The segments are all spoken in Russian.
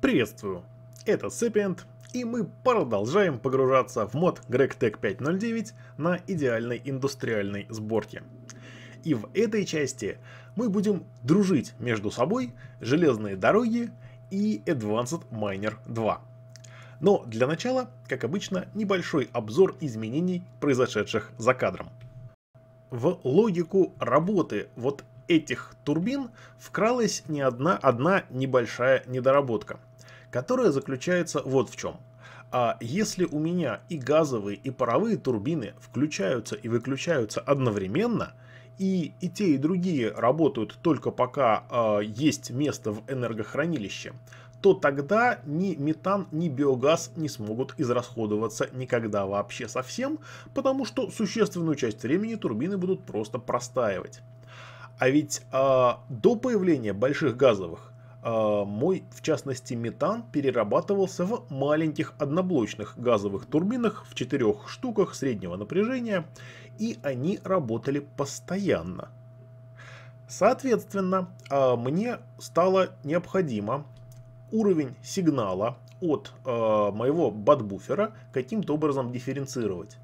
Приветствую, это Sapient, и мы продолжаем погружаться в мод GregTech 509 на идеальной индустриальной сборке. И в этой части мы будем дружить между собой железные дороги и Advanced Miner 2. Но для начала, как обычно, небольшой обзор изменений, произошедших за кадром. В логику работы вот этих турбин вкралась не одна, одна небольшая недоработка – которая заключается вот в чем. А если у меня и газовые, и паровые турбины включаются и выключаются одновременно, и, и те, и другие работают только пока э, есть место в энергохранилище, то тогда ни метан, ни биогаз не смогут израсходоваться никогда вообще совсем, потому что существенную часть времени турбины будут просто простаивать. А ведь э, до появления больших газовых а, мой, в частности, метан перерабатывался в маленьких одноблочных газовых турбинах в четырех штуках среднего напряжения, и они работали постоянно. Соответственно, а, мне стало необходимо уровень сигнала от а, моего бадбуфера каким-то образом дифференцировать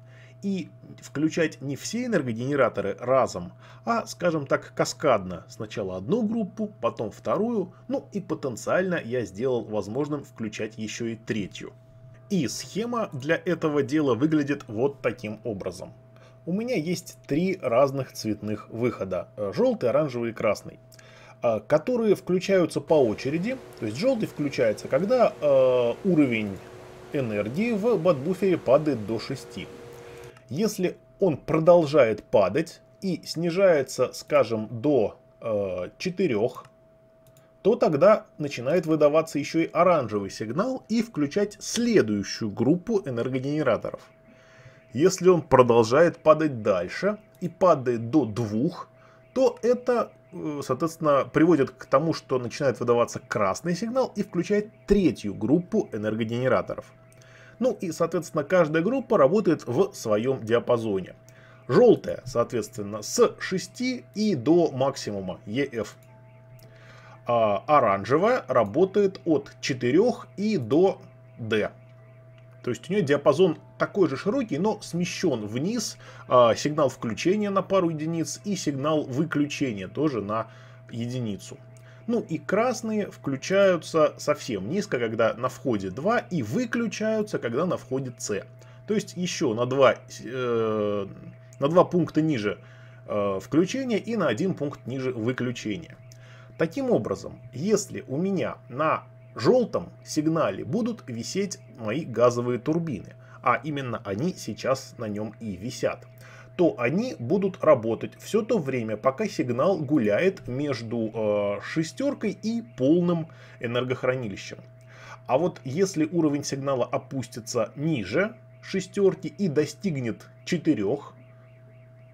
и включать не все энергогенераторы разом, а, скажем так, каскадно. Сначала одну группу, потом вторую, ну и потенциально я сделал возможным включать еще и третью. И схема для этого дела выглядит вот таким образом. У меня есть три разных цветных выхода. Желтый, оранжевый и красный а, которые включаются по очереди. То есть желтый включается, когда э, уровень энергии в батбуфере падает до 6. Если он продолжает падать и снижается, скажем, до э, 4, то тогда начинает выдаваться еще и оранжевый сигнал и включать следующую группу энергогенераторов. Если он продолжает падать дальше и падает до 2, то это, э, соответственно, приводит к тому, что начинает выдаваться красный сигнал и включает третью группу энергогенераторов. Ну и, соответственно, каждая группа работает в своем диапазоне. Желтая, соответственно, с 6 и до максимума EF. А оранжевая работает от 4 и до D. То есть у нее диапазон такой же широкий, но смещен вниз. А, сигнал включения на пару единиц и сигнал выключения тоже на единицу. Ну и красные включаются совсем низко, когда на входе 2, и выключаются, когда на входе С. То есть еще на 2, э, на 2 пункта ниже э, включения и на 1 пункт ниже выключения. Таким образом, если у меня на желтом сигнале будут висеть мои газовые турбины, а именно они сейчас на нем и висят – то они будут работать все то время, пока сигнал гуляет между э, шестеркой и полным энергохранилищем. А вот если уровень сигнала опустится ниже шестерки и достигнет четырех,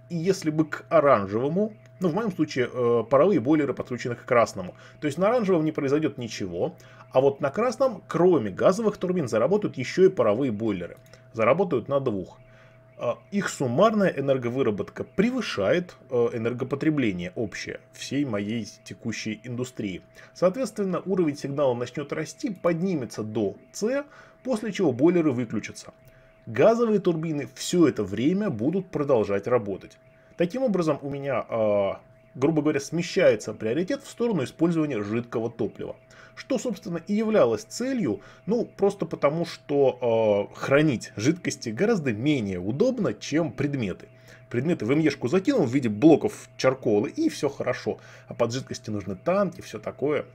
и если бы к оранжевому, ну в моем случае э, паровые бойлеры подключены к красному, то есть на оранжевом не произойдет ничего, а вот на красном, кроме газовых турбин, заработают еще и паровые бойлеры. Заработают на двух. А, их суммарная энерговыработка превышает э, энергопотребление общее всей моей текущей индустрии. Соответственно, уровень сигнала начнет расти, поднимется до С, после чего бойлеры выключатся. Газовые турбины все это время будут продолжать работать. Таким образом, у меня а, грубо говоря, смещается приоритет в сторону использования жидкого топлива. Что, собственно, и являлось целью, ну, просто потому, что э, хранить жидкости гораздо менее удобно, чем предметы. Предметы в МЕшку закинул в виде блоков чарколы, и все хорошо. А под жидкости нужны танки, все такое.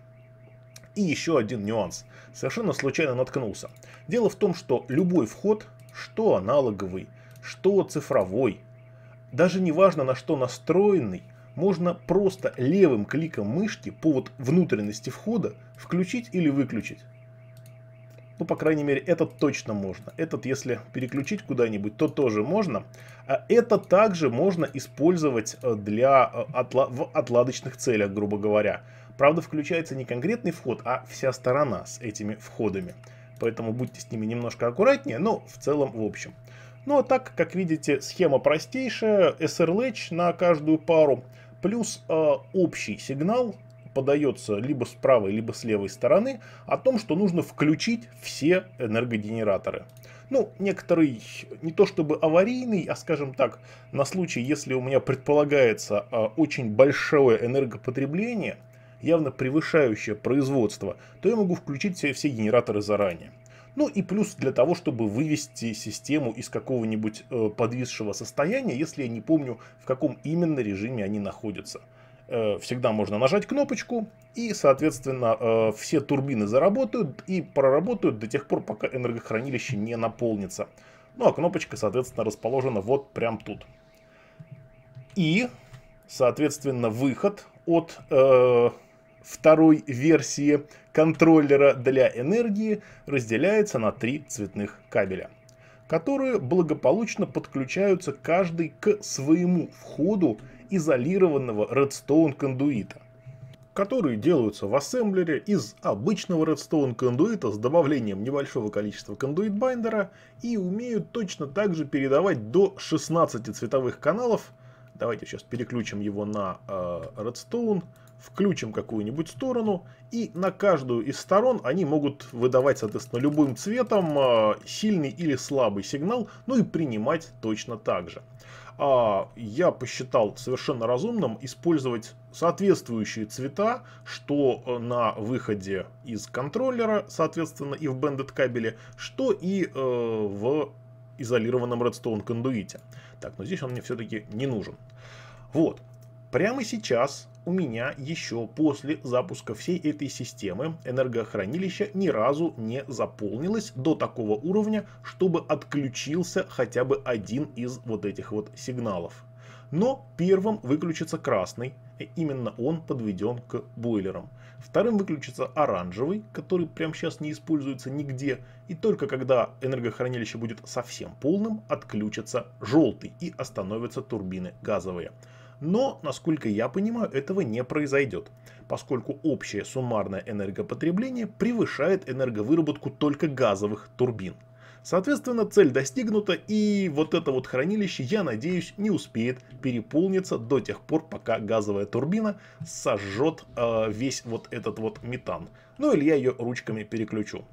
И еще один нюанс. Совершенно случайно наткнулся. Дело в том, что любой вход, что аналоговый, что цифровой, даже неважно, на что настроенный, можно просто левым кликом мышки по вот внутренности входа включить или выключить. Ну, по крайней мере, этот точно можно. Этот, если переключить куда-нибудь, то тоже можно. А это также можно использовать э, для э, отла в отладочных целях, грубо говоря. Правда, включается не конкретный вход, а вся сторона с этими входами. Поэтому будьте с ними немножко аккуратнее, но в целом в общем. Ну а так, как видите, схема простейшая, SRLH на каждую пару плюс э, общий сигнал подается либо с правой, либо с левой стороны о том, что нужно включить все энергогенераторы. Ну, некоторый, не то чтобы аварийный, а скажем так, на случай, если у меня предполагается э, очень большое энергопотребление, явно превышающее производство, то я могу включить все, все генераторы заранее. Ну и плюс для того, чтобы вывести систему из какого-нибудь э, подвисшего состояния, если я не помню, в каком именно режиме они находятся. Э, всегда можно нажать кнопочку, и, соответственно, э, все турбины заработают и проработают до тех пор, пока энергохранилище не наполнится. Ну а кнопочка, соответственно, расположена вот прям тут. И, соответственно, выход от э, второй версии контроллера для энергии разделяется на три цветных кабеля, которые благополучно подключаются каждый к своему входу изолированного Redstone кондуита которые делаются в ассемблере из обычного Redstone кондуита с добавлением небольшого количества кондуит-байндера и умеют точно так же передавать до 16 цветовых каналов. Давайте сейчас переключим его на э, Redstone включим какую-нибудь сторону, и на каждую из сторон они могут выдавать, соответственно, любым цветом а, сильный или слабый сигнал, ну и принимать точно так же. А я посчитал совершенно разумным использовать соответствующие цвета, что на выходе из контроллера, соответственно, и в бендед кабеле, что и э, в изолированном Redstone кондуите. Так, но здесь он мне все-таки не нужен. Вот. Прямо сейчас у меня еще после запуска всей этой системы энергохранилище ни разу не заполнилось до такого уровня, чтобы отключился хотя бы один из вот этих вот сигналов. Но первым выключится красный, и именно он подведен к бойлерам. Вторым выключится оранжевый, который прямо сейчас не используется нигде, и только когда энергохранилище будет совсем полным, отключится желтый и остановятся турбины газовые но, насколько я понимаю, этого не произойдет, поскольку общее суммарное энергопотребление превышает энерговыработку только газовых турбин. Соответственно, цель достигнута, и вот это вот хранилище, я надеюсь, не успеет переполниться до тех пор, пока газовая турбина сожжет э, весь вот этот вот метан. Ну или я ее ручками переключу.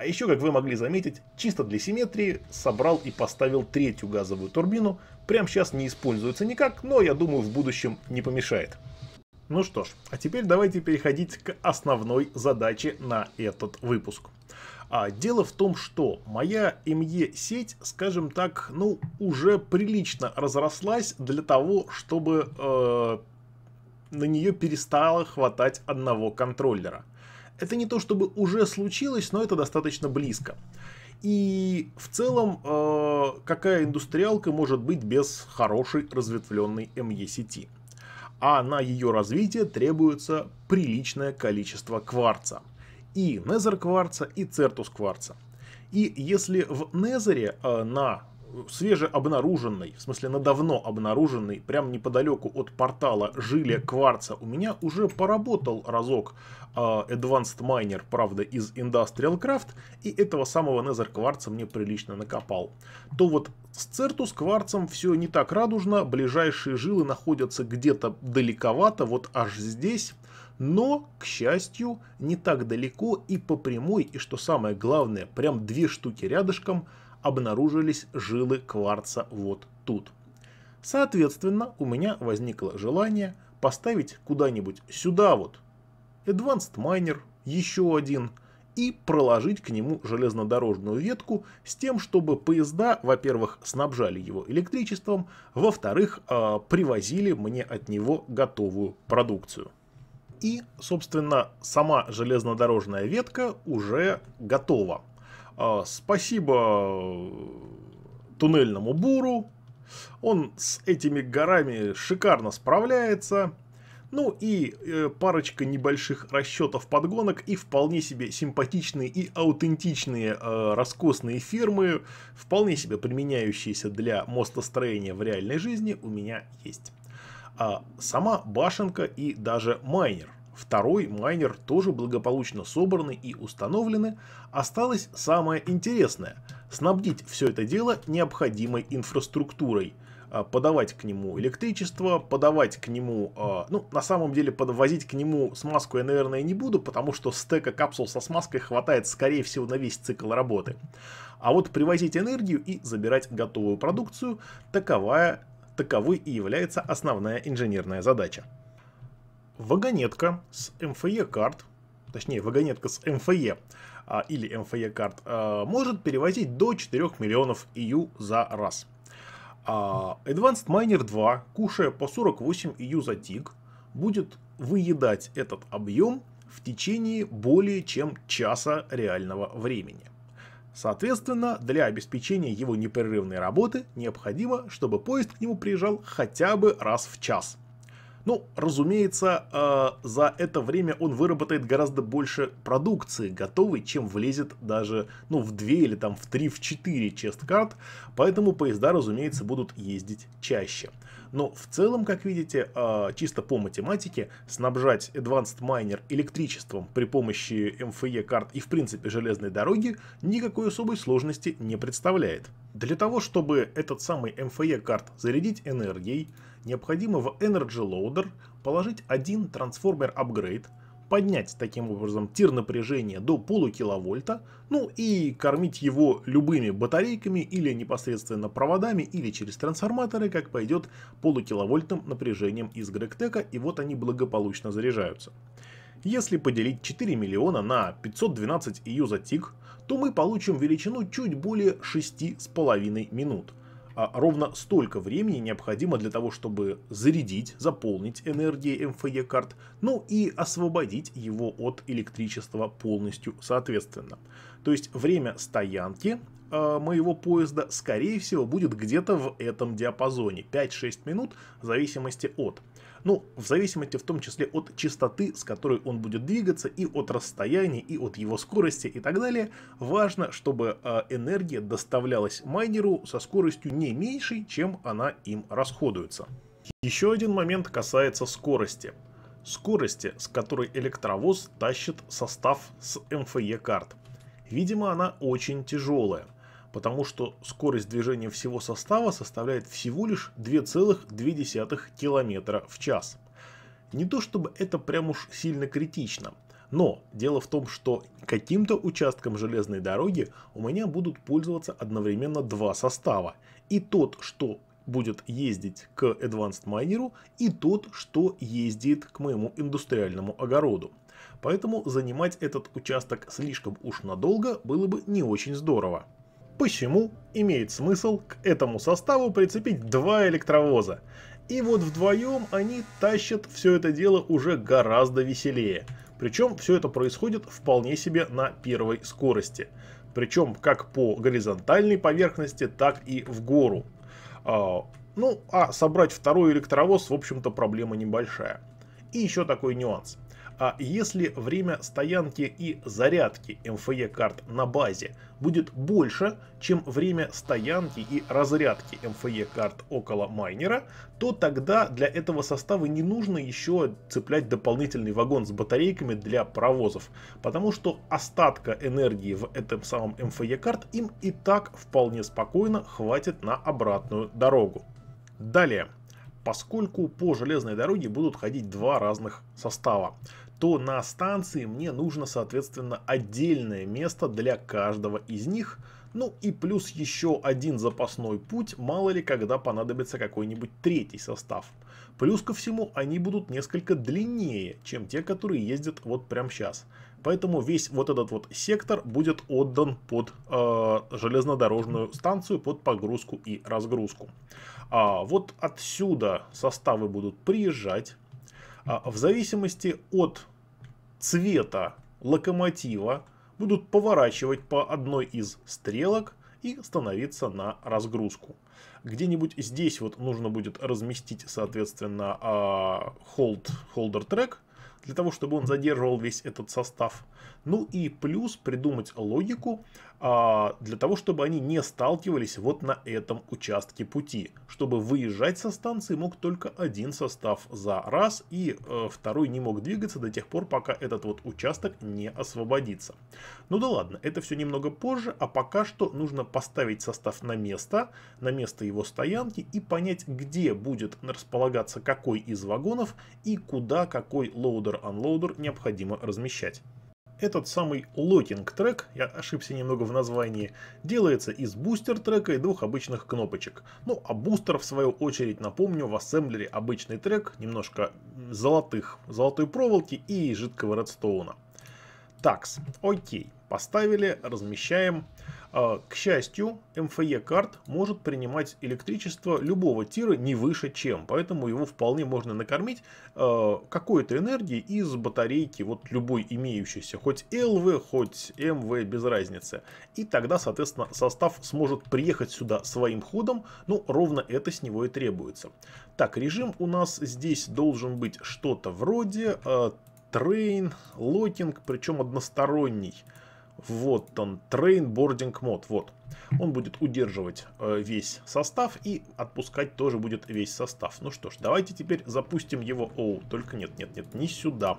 А еще, как вы могли заметить, чисто для симметрии собрал и поставил третью газовую турбину. Прям сейчас не используется никак, но я думаю в будущем не помешает. Ну что ж, а теперь давайте переходить к основной задаче на этот выпуск. А дело в том, что моя МЕ-сеть, e скажем так, ну, уже прилично разрослась для того, чтобы э, на нее перестало хватать одного контроллера. Это не то чтобы уже случилось, но это достаточно близко. И в целом, э, какая индустриалка может быть без хорошей разветвленной МЕ-сети? E а на ее развитие требуется приличное количество кварца. И незер кварца, и цертус кварца. И если в незере э, на свежеобнаруженной, в смысле на давно обнаруженный, прям неподалеку от портала жили Кварца, у меня уже поработал разок э, Advanced Miner, правда, из Industrial Craft, и этого самого Nether Кварца мне прилично накопал. То вот с Цертус Кварцем все не так радужно, ближайшие жилы находятся где-то далековато, вот аж здесь, но, к счастью, не так далеко и по прямой, и что самое главное, прям две штуки рядышком – обнаружились жилы кварца вот тут. Соответственно, у меня возникло желание поставить куда-нибудь сюда вот Advanced Miner, еще один, и проложить к нему железнодорожную ветку с тем, чтобы поезда, во-первых, снабжали его электричеством, во-вторых, а, привозили мне от него готовую продукцию. И, собственно, сама железнодорожная ветка уже готова. А, спасибо э, туннельному буру. Он с этими горами шикарно справляется. Ну и э, парочка небольших расчетов подгонок и вполне себе симпатичные и аутентичные э, роскошные фирмы, вполне себе применяющиеся для мостостроения в реальной жизни, у меня есть. А сама башенка и даже майнер. Второй майнер тоже благополучно собраны и установлены. Осталось самое интересное – снабдить все это дело необходимой инфраструктурой а, – подавать к нему электричество, подавать к нему, а, ну, на самом деле, подвозить к нему смазку я, наверное, не буду, потому что стека капсул со смазкой хватает, скорее всего, на весь цикл работы. А вот привозить энергию и забирать готовую продукцию, таковая, таковы и является основная инженерная задача вагонетка с МФЕ карт, точнее вагонетка с МФЕ а, или МФЕ карт, а, может перевозить до 4 миллионов ию за раз. А Advanced Miner 2, кушая по 48 ию за тик, будет выедать этот объем в течение более чем часа реального времени. Соответственно, для обеспечения его непрерывной работы необходимо, чтобы поезд к нему приезжал хотя бы раз в час. Ну, разумеется, э, за это время он выработает гораздо больше продукции готовой, чем влезет даже ну, в 2 или там в 3, в 4 чест-карт, поэтому поезда, разумеется, будут ездить чаще. Но в целом, как видите, э, чисто по математике, снабжать Advanced Miner электричеством при помощи МФЕ карт и в принципе железной дороги никакой особой сложности не представляет. Для того, чтобы этот самый МФЕ карт зарядить энергией, необходимо в Energy Loader положить один трансформер апгрейд, поднять таким образом тир напряжения до полукиловольта, ну и кормить его любыми батарейками или непосредственно проводами или через трансформаторы, как пойдет полукиловольтным напряжением из Гректека, и вот они благополучно заряжаются. Если поделить 4 миллиона на 512 EU за тик, то мы получим величину чуть более 6,5 минут – а ровно столько времени необходимо для того, чтобы зарядить, заполнить энергией МФЕ карт, ну и освободить его от электричества полностью соответственно. То есть время стоянки э, моего поезда, скорее всего, будет где-то в этом диапазоне, 5-6 минут, в зависимости от. Ну, в зависимости в том числе от частоты, с которой он будет двигаться, и от расстояния, и от его скорости и так далее, важно, чтобы а, энергия доставлялась майнеру со скоростью не меньшей, чем она им расходуется. Еще один момент касается скорости. Скорости, с которой электровоз тащит состав с МФЕ карт. Видимо, она очень тяжелая – потому что скорость движения всего состава составляет всего лишь 2,2 км в час. Не то чтобы это прям уж сильно критично, но дело в том, что каким-то участком железной дороги у меня будут пользоваться одновременно два состава. И тот, что будет ездить к Advanced Miner, и тот, что ездит к моему индустриальному огороду. Поэтому занимать этот участок слишком уж надолго было бы не очень здорово. Почему имеет смысл к этому составу прицепить два электровоза? И вот вдвоем они тащат все это дело уже гораздо веселее. Причем все это происходит вполне себе на первой скорости. Причем как по горизонтальной поверхности, так и в гору. А, ну, а собрать второй электровоз, в общем-то, проблема небольшая. И еще такой нюанс. А если время стоянки и зарядки МФЕ карт на базе будет больше, чем время стоянки и разрядки МФЕ карт около майнера, то тогда для этого состава не нужно еще цеплять дополнительный вагон с батарейками для провозов, потому что остатка энергии в этом самом МФЕ карт им и так вполне спокойно хватит на обратную дорогу. Далее поскольку по железной дороге будут ходить два разных состава, то на станции мне нужно, соответственно, отдельное место для каждого из них. Ну и плюс еще один запасной путь, мало ли когда понадобится какой-нибудь третий состав. Плюс ко всему, они будут несколько длиннее, чем те, которые ездят вот прямо сейчас. Поэтому весь вот этот вот сектор будет отдан под э, железнодорожную станцию, под погрузку и разгрузку. А вот отсюда составы будут приезжать. А в зависимости от цвета локомотива будут поворачивать по одной из стрелок и становиться на разгрузку. Где-нибудь здесь вот нужно будет разместить, соответственно, а, hold, holder трек, для того, чтобы он задерживал весь этот состав. Ну и плюс придумать логику а, для того, чтобы они не сталкивались вот на этом участке пути. Чтобы выезжать со станции мог только один состав за раз, и э, второй не мог двигаться до тех пор, пока этот вот участок не освободится. Ну да ладно, это все немного позже, а пока что нужно поставить состав на место, на место его стоянки и понять, где будет располагаться какой из вагонов и куда какой лоудер-анлоудер необходимо размещать. Этот самый локинг трек, я ошибся немного в названии, делается из бустер трека и двух обычных кнопочек. Ну а бустер в свою очередь, напомню, в ассемблере обычный трек, немножко золотых, золотой проволоки и жидкого редстоуна. Такс, окей, поставили, размещаем. А, к счастью, МФЕ карт может принимать электричество любого тира не выше чем, поэтому его вполне можно накормить а, какой-то энергией из батарейки, вот любой имеющейся, хоть ЛВ, хоть МВ, без разницы. И тогда, соответственно, состав сможет приехать сюда своим ходом, ну, ровно это с него и требуется. Так, режим у нас здесь должен быть что-то вроде а, трейн, локинг, причем односторонний. Вот он, Train Boarding Mode, вот. Он будет удерживать э, весь состав и отпускать тоже будет весь состав. Ну что ж, давайте теперь запустим его. Оу, только нет, нет, нет, не сюда.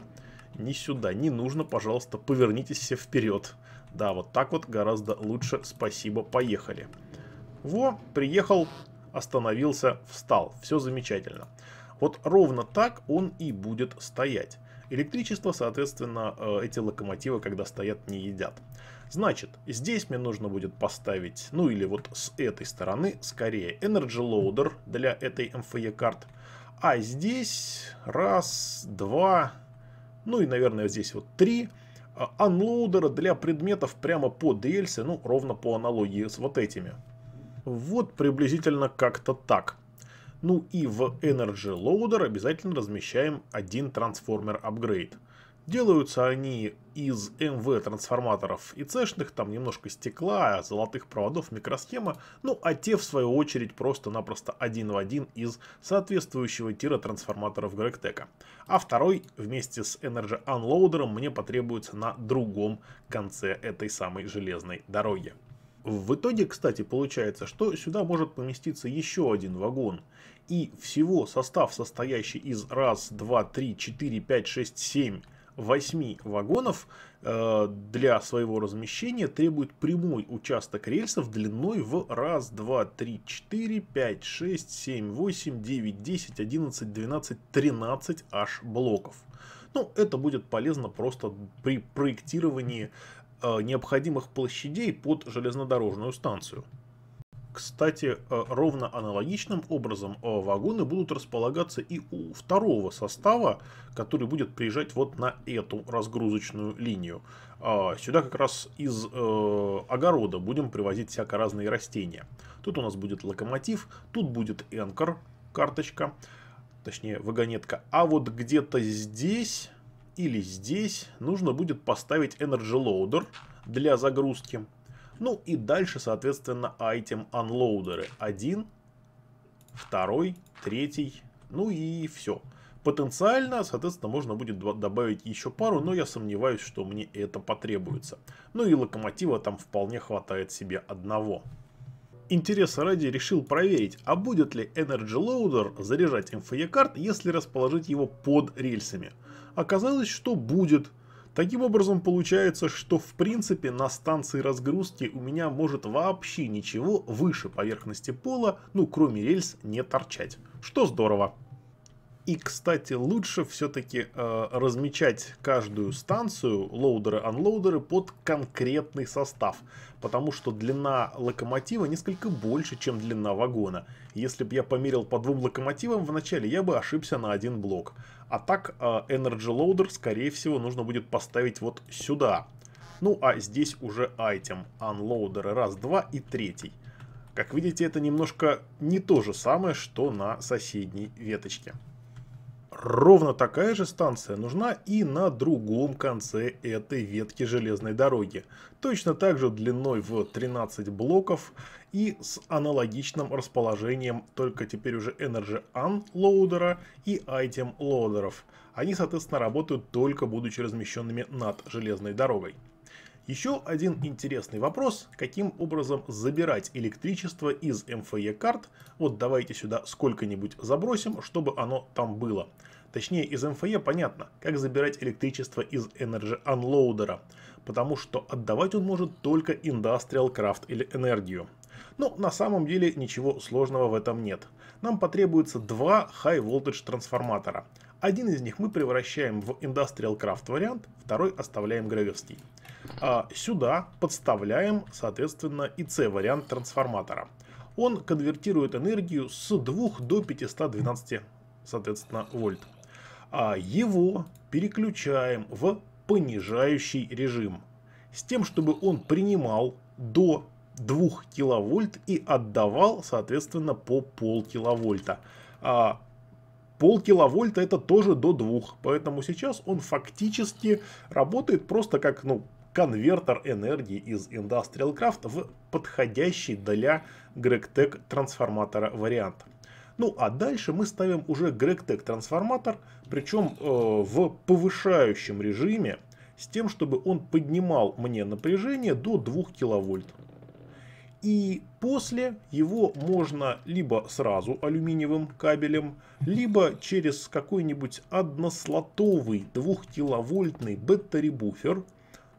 Не сюда, не нужно, пожалуйста, повернитесь все вперед. Да, вот так вот гораздо лучше, спасибо, поехали. Во, приехал, остановился, встал, все замечательно. Вот ровно так он и будет стоять. Электричество, соответственно, э, эти локомотивы, когда стоят, не едят. Значит, здесь мне нужно будет поставить, ну или вот с этой стороны, скорее, Energy Loader для этой МФЕ e карт. А здесь раз, два, ну и, наверное, здесь вот три анлоудера э, для предметов прямо по DLC, ну, ровно по аналогии с вот этими. Вот приблизительно как-то так. Ну и в Energy Loader обязательно размещаем один трансформер апгрейд. Делаются они из МВ трансформаторов и цешных, там немножко стекла, а золотых проводов, микросхема, ну а те в свою очередь просто-напросто один в один из соответствующего тира трансформаторов Гректека. А второй вместе с Energy Unloader мне потребуется на другом конце этой самой железной дороги. В итоге, кстати, получается, что сюда может поместиться еще один вагон. И всего состав, состоящий из раз, два, три, четыре, пять, шесть, семь, восьми вагонов, э, для своего размещения требует прямой участок рельсов длиной в раз, два, три, четыре, пять, шесть, семь, восемь, девять, десять, одиннадцать, двенадцать, тринадцать аж блоков. Ну, это будет полезно просто при проектировании Э, необходимых площадей под железнодорожную станцию. Кстати, э, ровно аналогичным образом э, вагоны будут располагаться и у второго состава, который будет приезжать вот на эту разгрузочную линию. Сюда как раз из э, огорода будем привозить всяко разные растения. Тут у нас будет локомотив, тут будет энкор, карточка, точнее вагонетка. А вот где-то здесь или здесь нужно будет поставить Energy Loader для загрузки. Ну и дальше, соответственно, item unloader. Один, второй, третий, ну и все. Потенциально, соответственно, можно будет добавить еще пару, но я сомневаюсь, что мне это потребуется. Ну и локомотива там вполне хватает себе одного. Интереса ради решил проверить, а будет ли Energy Loader заряжать MFE эм карт, если расположить его под рельсами оказалось, что будет. Таким образом получается, что в принципе на станции разгрузки у меня может вообще ничего выше поверхности пола, ну кроме рельс, не торчать. Что здорово. И, кстати, лучше все-таки э, размечать каждую станцию, лоудеры-анлоудеры, под конкретный состав. Потому что длина локомотива несколько больше, чем длина вагона. Если бы я померил по двум локомотивам вначале, я бы ошибся на один блок. А так э, Energy Loader, скорее всего, нужно будет поставить вот сюда. Ну, а здесь уже айтем. Анлоудеры раз, два и третий. Как видите, это немножко не то же самое, что на соседней веточке. Ровно такая же станция нужна и на другом конце этой ветки железной дороги. Точно так же длиной в 13 блоков и с аналогичным расположением только теперь уже Energy Unloader и Item Loader. Они, соответственно, работают только будучи размещенными над железной дорогой. Еще один интересный вопрос, каким образом забирать электричество из МФЕ карт, вот давайте сюда сколько-нибудь забросим, чтобы оно там было. Точнее, из МФЕ понятно, как забирать электричество из Energy Unloader, потому что отдавать он может только Industrial Craft или энергию. Но ну, на самом деле ничего сложного в этом нет. Нам потребуется два High Voltage трансформатора. Один из них мы превращаем в Industrial Craft вариант, второй оставляем гравевский. А сюда подставляем, соответственно, и C вариант трансформатора. Он конвертирует энергию с 2 до 512, соответственно, вольт. А его переключаем в понижающий режим. С тем, чтобы он принимал до 2 киловольт и отдавал, соответственно, по пол киловольта. А, пол киловольта это тоже до 2. Поэтому сейчас он фактически работает просто как ну, конвертер энергии из Industrial Craft в подходящий для GregTech трансформатора вариант. Ну а дальше мы ставим уже GregTech трансформатор, причем э, в повышающем режиме, с тем, чтобы он поднимал мне напряжение до 2 киловольт. И после его можно либо сразу алюминиевым кабелем, либо через какой-нибудь однослотовый двухкиловольтный беттери-буфер.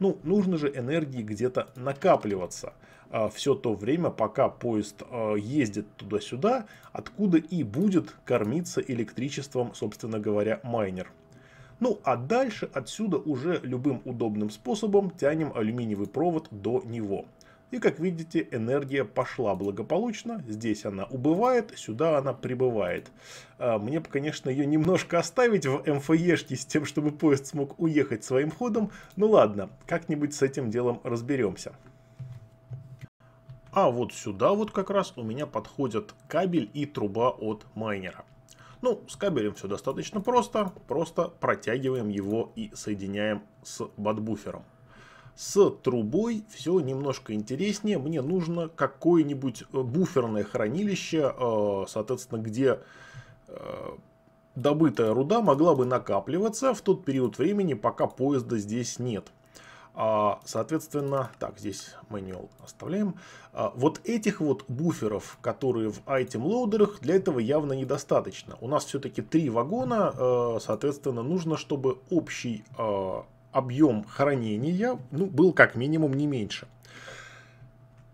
Ну, нужно же энергии где-то накапливаться а, все то время, пока поезд а, ездит туда-сюда, откуда и будет кормиться электричеством, собственно говоря, майнер. Ну а дальше отсюда уже любым удобным способом тянем алюминиевый провод до него. И как видите, энергия пошла благополучно. Здесь она убывает, сюда она прибывает. А, мне бы, конечно, ее немножко оставить в МФЕшке с тем, чтобы поезд смог уехать своим ходом. Ну ладно, как-нибудь с этим делом разберемся. А вот сюда вот как раз у меня подходят кабель и труба от майнера. Ну, с кабелем все достаточно просто. Просто протягиваем его и соединяем с бадбуфером. С трубой все немножко интереснее. Мне нужно какое-нибудь э, буферное хранилище, э, соответственно, где э, добытая руда могла бы накапливаться в тот период времени, пока поезда здесь нет. А, соответственно, так, здесь manual оставляем. А, вот этих вот буферов, которые в айтем-лоудерах, для этого явно недостаточно. У нас все-таки три вагона, соответственно, нужно, чтобы общий объем хранения ну, был как минимум не меньше.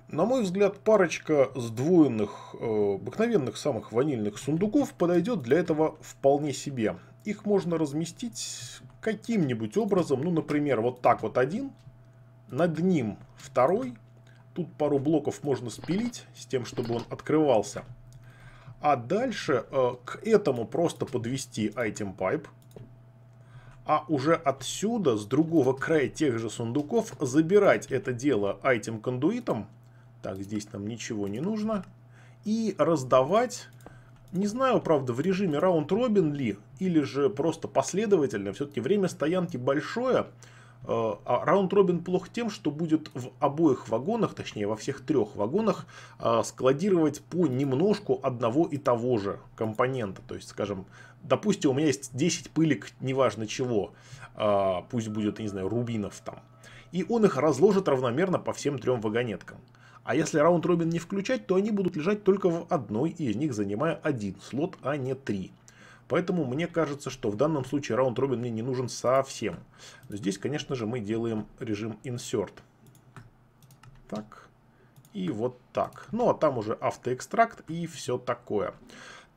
На мой взгляд, парочка сдвоенных, э, обыкновенных самых ванильных сундуков подойдет для этого вполне себе. Их можно разместить каким-нибудь образом, ну, например, вот так вот один, над ним второй, тут пару блоков можно спилить с тем, чтобы он открывался. А дальше э, к этому просто подвести item pipe, а уже отсюда, с другого края тех же сундуков, забирать это дело айтем-кондуитом, так, здесь нам ничего не нужно, и раздавать, не знаю, правда, в режиме раунд-робин ли, или же просто последовательно, все-таки время стоянки большое, э, а раунд-робин плох тем, что будет в обоих вагонах, точнее во всех трех вагонах, э, складировать по немножку одного и того же компонента. То есть, скажем, допустим, у меня есть 10 пылек, неважно чего, а, пусть будет, не знаю, рубинов там, и он их разложит равномерно по всем трем вагонеткам. А если раунд-робин не включать, то они будут лежать только в одной из них, занимая один слот, а не три. Поэтому мне кажется, что в данном случае раунд-робин мне не нужен совсем. Но здесь, конечно же, мы делаем режим insert. Так. И вот так. Ну, а там уже автоэкстракт и все такое.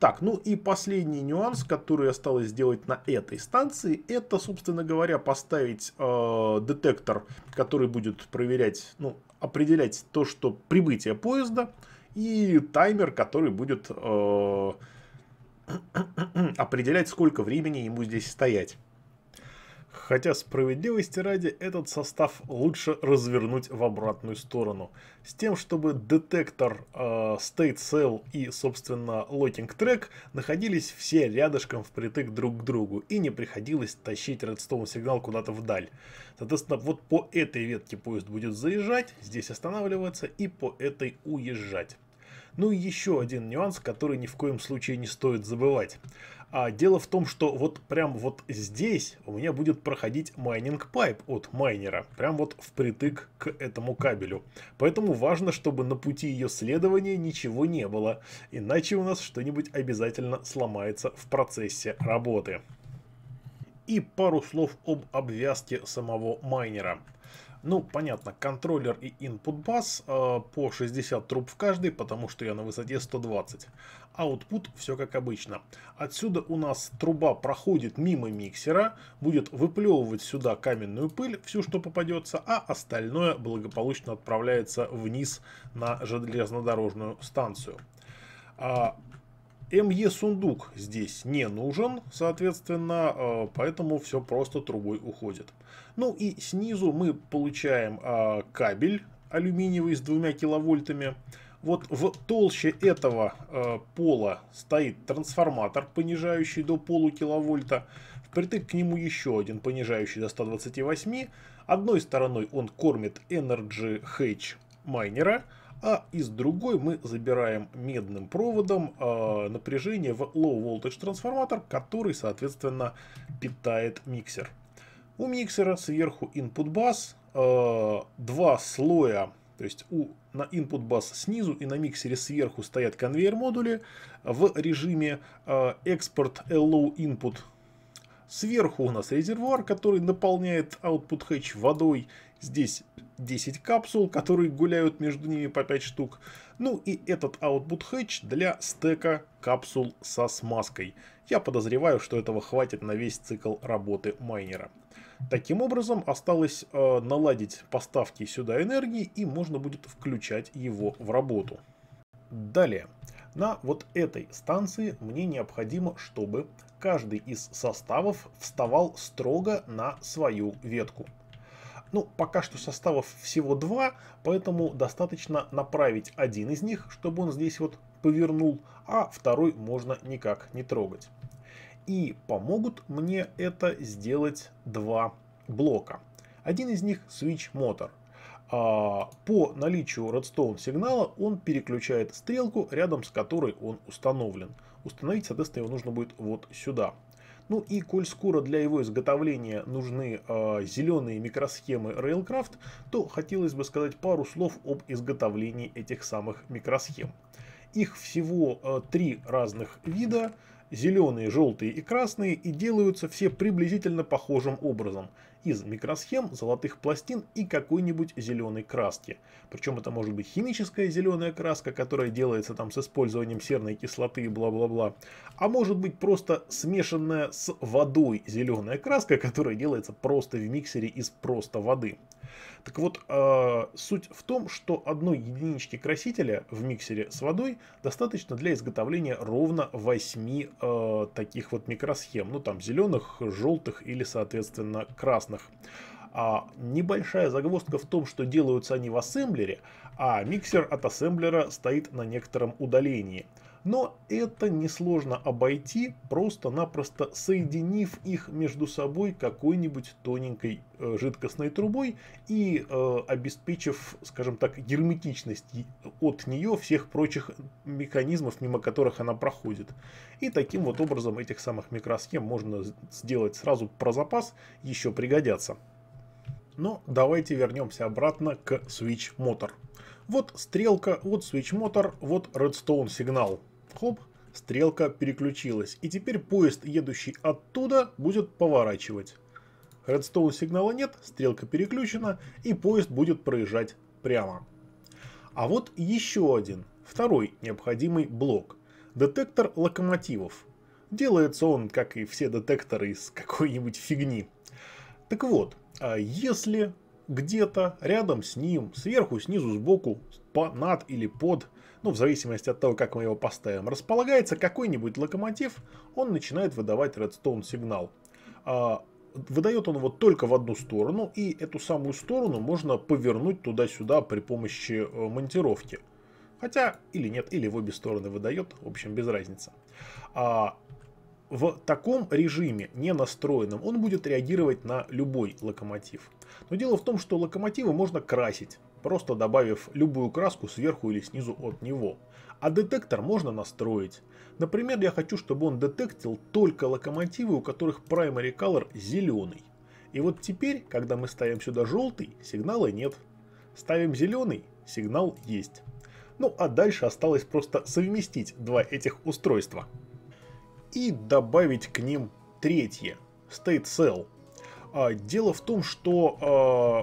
Так, ну и последний нюанс, который осталось сделать на этой станции, это, собственно говоря, поставить э, детектор, который будет проверять, ну, определять то, что прибытие поезда, и таймер, который будет э, определять, сколько времени ему здесь стоять. Хотя справедливости ради этот состав лучше развернуть в обратную сторону. С тем, чтобы детектор, э, state cell и, собственно, locking track находились все рядышком впритык друг к другу и не приходилось тащить редстоун сигнал куда-то вдаль. Соответственно, вот по этой ветке поезд будет заезжать, здесь останавливаться и по этой уезжать. Ну и еще один нюанс, который ни в коем случае не стоит забывать. А дело в том, что вот прям вот здесь у меня будет проходить майнинг пайп от майнера, прям вот впритык к этому кабелю. Поэтому важно, чтобы на пути ее следования ничего не было, иначе у нас что-нибудь обязательно сломается в процессе работы. И пару слов об обвязке самого майнера. Ну, понятно, контроллер и input бас э, по 60 труб в каждый, потому что я на высоте 120. Output все как обычно. Отсюда у нас труба проходит мимо миксера, будет выплевывать сюда каменную пыль, всю, что попадется, а остальное благополучно отправляется вниз на железнодорожную станцию. А, МЕ сундук здесь не нужен, соответственно, э, поэтому все просто трубой уходит. Ну и снизу мы получаем э, кабель алюминиевый с двумя киловольтами. Вот в толще этого э, пола стоит трансформатор, понижающий до полукиловольта. Впритык к нему еще один, понижающий до 128. Одной стороной он кормит Energy Hedge майнера, а из другой мы забираем медным проводом э, напряжение в low voltage трансформатор, который, соответственно, питает миксер. У миксера сверху input bus, э, а, два слоя, то есть у, на input bus снизу и на миксере сверху стоят конвейер модули в режиме э, export low input Сверху у нас резервуар, который наполняет output hatch водой Здесь 10 капсул, которые гуляют между ними по 5 штук. Ну и этот output hatch для стека капсул со смазкой. Я подозреваю, что этого хватит на весь цикл работы майнера. Таким образом, осталось э, наладить поставки сюда энергии и можно будет включать его в работу. Далее. На вот этой станции мне необходимо, чтобы каждый из составов вставал строго на свою ветку. Ну, пока что составов всего два, поэтому достаточно направить один из них, чтобы он здесь вот повернул, а второй можно никак не трогать. И помогут мне это сделать два блока. Один из них Switch Motor. А, по наличию Redstone сигнала он переключает стрелку, рядом с которой он установлен. Установить, соответственно, его нужно будет вот сюда. Ну и коль скоро для его изготовления нужны э, зеленые микросхемы Railcraft, то хотелось бы сказать пару слов об изготовлении этих самых микросхем. Их всего э, три разных вида, зеленые, желтые и красные, и делаются все приблизительно похожим образом – из микросхем, золотых пластин и какой-нибудь зеленой краски. Причем это может быть химическая зеленая краска, которая делается там с использованием серной кислоты и бла-бла-бла. А может быть просто смешанная с водой зеленая краска, которая делается просто в миксере из просто воды. Так вот, а, суть в том, что одной единички красителя в миксере с водой достаточно для изготовления ровно 8 а, таких вот микросхем. Ну, там зеленых, желтых или, соответственно, красных. А небольшая загвоздка в том, что делаются они в ассемблере, а миксер от ассемблера стоит на некотором удалении – но это несложно обойти, просто-напросто соединив их между собой какой-нибудь тоненькой э, жидкостной трубой и э, обеспечив, скажем так, герметичность от нее всех прочих механизмов, мимо которых она проходит. И таким вот образом этих самых микросхем можно сделать сразу про запас, еще пригодятся. Но давайте вернемся обратно к Switch Motor. Вот стрелка, вот Switch Motor, вот Redstone сигнал. Хоп, стрелка переключилась. И теперь поезд, едущий оттуда, будет поворачивать. Редстоун сигнала нет, стрелка переключена, и поезд будет проезжать прямо. А вот еще один, второй необходимый блок. Детектор локомотивов. Делается он, как и все детекторы, из какой-нибудь фигни. Так вот, а если где-то рядом с ним, сверху, снизу, сбоку, над или под ну, в зависимости от того, как мы его поставим, располагается какой-нибудь локомотив, он начинает выдавать Redstone сигнал. А, выдает он его только в одну сторону, и эту самую сторону можно повернуть туда-сюда при помощи э, монтировки. Хотя, или нет, или в обе стороны выдает, в общем, без разницы. А в таком режиме, не настроенном, он будет реагировать на любой локомотив. Но дело в том, что локомотивы можно красить просто добавив любую краску сверху или снизу от него. А детектор можно настроить. Например, я хочу, чтобы он детектил только локомотивы, у которых primary color зеленый. И вот теперь, когда мы ставим сюда желтый, сигнала нет. Ставим зеленый, сигнал есть. Ну а дальше осталось просто совместить два этих устройства. И добавить к ним третье, state cell, а, дело в том, что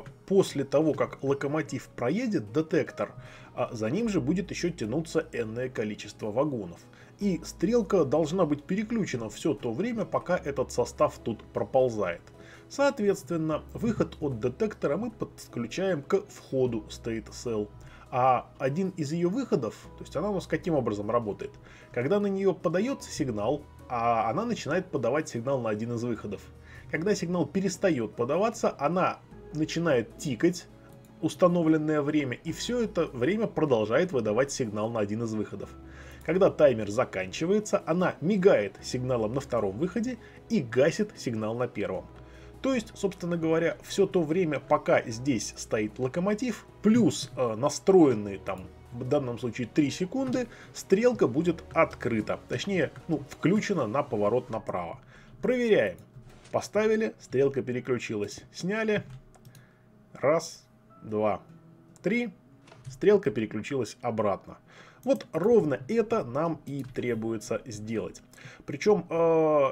а, после того, как локомотив проедет детектор, а, за ним же будет еще тянуться энное количество вагонов. И стрелка должна быть переключена все то время, пока этот состав тут проползает. Соответственно, выход от детектора мы подключаем к входу State Cell. А один из ее выходов, то есть она у нас каким образом работает? Когда на нее подается сигнал, а она начинает подавать сигнал на один из выходов. Когда сигнал перестает подаваться, она начинает тикать установленное время, и все это время продолжает выдавать сигнал на один из выходов. Когда таймер заканчивается, она мигает сигналом на втором выходе и гасит сигнал на первом. То есть, собственно говоря, все то время, пока здесь стоит локомотив, плюс э, настроенные там в данном случае 3 секунды, стрелка будет открыта. Точнее, ну, включена на поворот направо. Проверяем. Поставили, стрелка переключилась. Сняли. Раз, два, три. Стрелка переключилась обратно. Вот ровно это нам и требуется сделать. Причем э,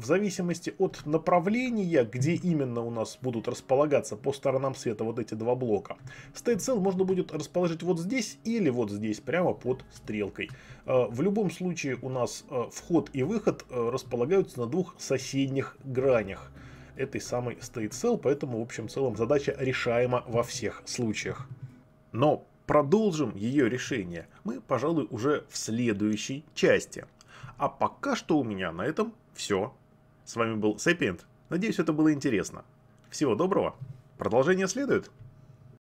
в зависимости от направления, где именно у нас будут располагаться по сторонам света вот эти два блока, State Cell можно будет расположить вот здесь или вот здесь, прямо под стрелкой. Э, в любом случае у нас э, вход и выход э, располагаются на двух соседних гранях этой самой State Cell, поэтому в общем целом задача решаема во всех случаях. Но продолжим ее решение мы, пожалуй, уже в следующей части. А пока что у меня на этом все. С вами был Sapient. Надеюсь, это было интересно. Всего доброго. Продолжение следует.